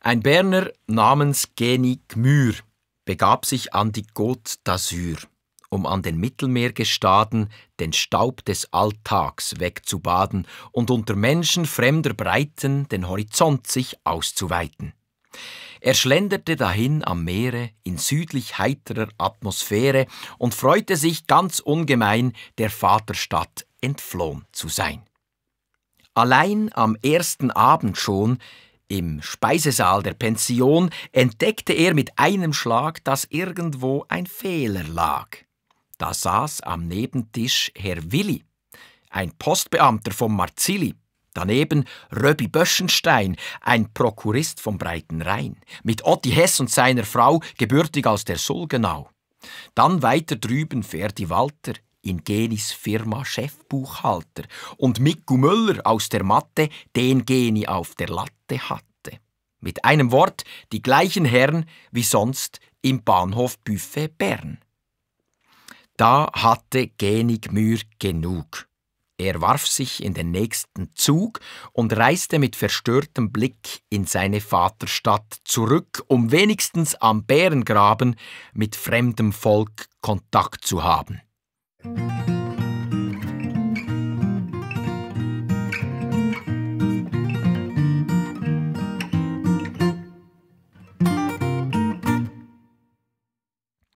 Ein Berner namens Geni Gmür begab sich an die Côte d'Azur, um an den Mittelmeergestaden den Staub des Alltags wegzubaden und unter Menschen fremder Breiten den Horizont sich auszuweiten. Er schlenderte dahin am Meere in südlich heiterer Atmosphäre und freute sich ganz ungemein, der Vaterstadt entflohen zu sein. Allein am ersten Abend schon im Speisesaal der Pension entdeckte er mit einem Schlag, dass irgendwo ein Fehler lag. Da saß am Nebentisch Herr Willi, ein Postbeamter vom Marzilli, daneben Röbi Böschenstein, ein Prokurist vom Breiten Rhein, mit Otti Hess und seiner Frau, gebürtig aus der Sulgenau. Dann weiter drüben Ferdi Walter, in Genis Firma Chefbuchhalter und Mikku Müller aus der Matte den Geni auf der Latte hatte. Mit einem Wort die gleichen Herren wie sonst im Bahnhof Buffet Bern. Da hatte Genig Mühe genug. Er warf sich in den nächsten Zug und reiste mit verstörtem Blick in seine Vaterstadt zurück, um wenigstens am Bärengraben mit fremdem Volk Kontakt zu haben.